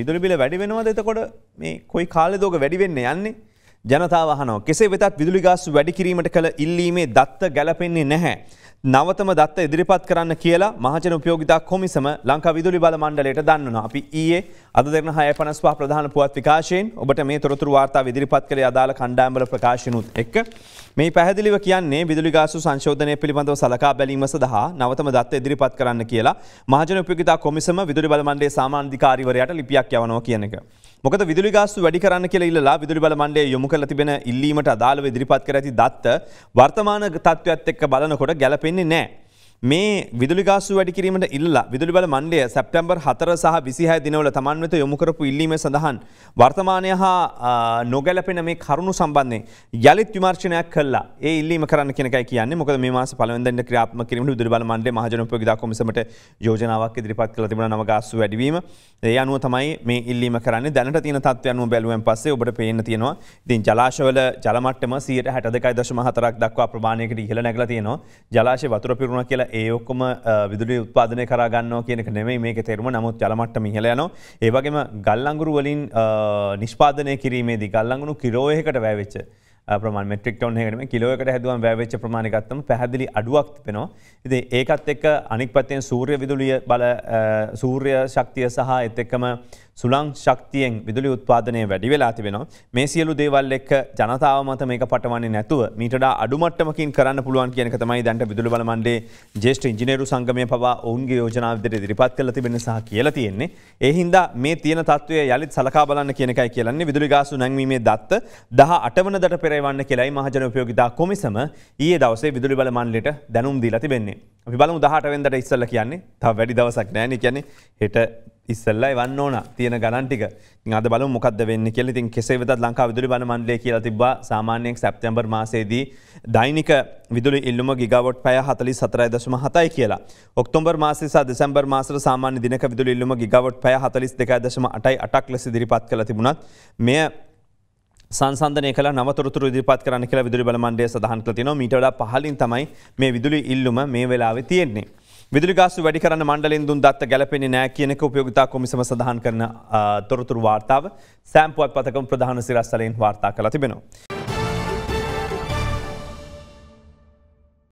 විදුලි බිල වැඩි වෙනවද එතකොට මේ කොයි කාලේ දෝක වැඩි වෙන්න යන්නේ ජනතාව අහනවා කෙසේ වෙතත් විදුලි ගාස්තු වැඩි කිරීමට කළ ඉල්ලීමේ දත්ත ගැලපෙන්නේ නැහැ නවතම දත්ත ඉදිරිපත් කරන්න කියලා මහජන උපයෝගිතා කොමිසම ලංකා විදුලි බල මණ්ඩලයට දන්වනවා අපි ඊයේ අද දෙන 655 ප්‍රධාන පුවත් විකාශයෙන් ඔබට මේ තොරතුරු වාර්තාව ඉදිරිපත් කළේ අදාළ කණ්ඩායම් වල ප්‍රකාශනොත් එක්ක මේ පැහැදිලිව කියන්නේ විදුලි ගාසු සංශෝධනය පිළිබඳව සලකා බැලීම සඳහා නවතම දත්ත ඉදිරිපත් කරන්න කියලා මහජන උපයෝගිතා කොමිසම විදුලි බල මණ්ඩලයේ සාමාන්‍යධිකාරිවරයාට ලිපියක් යවනවා කියන එක. මොකද විදුලි ගාස්තු වැඩි කරන්න කියලා ඉල්ලලා විදුලි බල මණ්ඩලයේ යොමු කරලා තිබෙන ඉල්ලීමට අදාළව ඉදිරිපත් කර ඇති දත්ත වර්තමාන තත්ත්වයක් එක්ක බලනකොට ගැලපෙන්නේ නැහැ. මේ විදුලිගාසු වැඩි කිරීමට ඉල්ලා විදුලිබල මණ්ඩය සැප්ටැම්බර් හතර සහ විසිහය දිනවල තමන් වෙත යොමුකරපු ඉල්ලීම සඳහන් වර්තමානය හා නොගැලපෙන මේ කරුණු සම්බන්ධයෙන් යළිත් විමර්ශනයක් කළා ඒ ඉල්ලීම කරන්න කෙනක කියන්නේ මොකද මේ මාස පළවෙනිදෙන්ට ක්‍රියාත්මක කිරීමට විදුලිබල මණ්ඩය මහජනෝපයෝගිතා කොමිසමට යෝජනාවක් ඉදිරිපත් කළා තිබුණා නවගාසු වැඩිවීම ඒ අනුව තමයි මේ ඉල්ලීම කරන්නේ දැනට තියෙන තත්ත්වය අනුව බැලුවෙන් පස්සේ ඔබට පේන්න තියෙනවා ඉතින් ජලාශවල ජල මට්ටම 62.4ක් දක්වා ප්‍රමාණයකට ඉහළ නැගලා තියෙනවා ජලාශය වතුර පිරුණා කියලා ඒඔක්කොම විදුලි උත්පාදනය කරගන්න කියනක නෙමයි මේක තෙරම නමුත් ජලමට්ට මිහලයන ඒවගේම ගල්ලංගුරු වලින් නිෂ්පාදනය කිරීමේදී ගල්ලංගුණු කිරෝයකට වැෑවෙච්ච ප්‍රමාණ මෙට්‍රික් ටොන් එකටම කිලෝකට හැදුවන් වැෑවෙච්ච ප්‍රමාණකත්තම පැහැදිලි අඩුවක් තිබෙනවා ඉති ඒකත් එක්ක අනික් පත්තයෙන් සූර්ය විදුලිය බල සූර්ය ශක්තිය සහ එත් එක්කම සුළං ශක්තියෙන් විදුලි උත්පාදනය වැඩි වෙලා තිබෙනවා. මේ සියලු දේවල් එක්ක ජනතාව මත මේක පටවන්නේ නැතුව මීටඩා අඩුමට්ටමකින් කරන්න පුළුවන් කියන එක තමයි දැන්ට විදුලි බල මණ්ඩේ ජේෂ්ඨ ඉංජිනේරු සංගමය පවා ඔවුන්ගේ යෝජනා විදිහට ඉදිරිපත් කළ තිබෙන සහ කියලා තියෙන්නේ. ඒ හින්දා මේ තියෙන තත්ත්වය යලිත් සලකා බලන්න කියන එකයි කියලන්නේ විදුලි ගාසු නැංවීමේ දත්ත 18 වනදට පෙරවන්න කියලායි මහජන උපයෝගිතා කොමිසම ඊයේ දවසේ විදුලි බල මණ්ඩලයට දැනුම් දීලා තිබෙන්නේ. අපි බලමු 18 වෙනිදාට ඉස්සෙල්ලා කියන්නේ තව වැඩි දවසක් නැහැ නේ කියන්නේ හෙට ඉස්සල්ලයි වන්න ඕන තියෙන ගණන්ටික අද බල මොකද වෙන්න කෙල ති කෙසේවෙතත් ලංකා විදුලි බල මන්ඩලේ කියලා තිබ සාමාන්‍යයෙන් සැප්තැම්බර් මාසේදී දෛනික විදුලි ඉල්ලුම ගිගවොට් පය හතලි සතරයි දශම හතයි කියලා ඔක්තොම්බර් මාසේ දෙසම්බර් මාසර සාමාන්‍ය දිනක විදුලි ඉල්ලුම ගිගවොට් පය හතලිස් දෙකයි දශම අටයි අටක් ලෙස දිරිපත් කළ තිබුණත් මෙය සංසන්ධනය කළ නවතුරතුර දිරිපත් කරන්න කියලා විදුලි බල මන්ඩේ සහන් කලතින මීටඩ පහලින් තමයි මේ විදුලි ඉල්ලුම මේ වෙලාවෙ තියෙන්නේ. විදුලිගාසු වැඩි කරන්න මණ්ඩලින් දුන් දත්ත ගැලපෙන්නේ නෑ කියනක උපයෝගතා කොමිසම සඳහන් කරන තොරතුරු වාර්තාව සෑම්පුවත් පතකම් ප්‍රධාන සිරස්සලයෙන් වාර්තා කළ තිබෙනවා.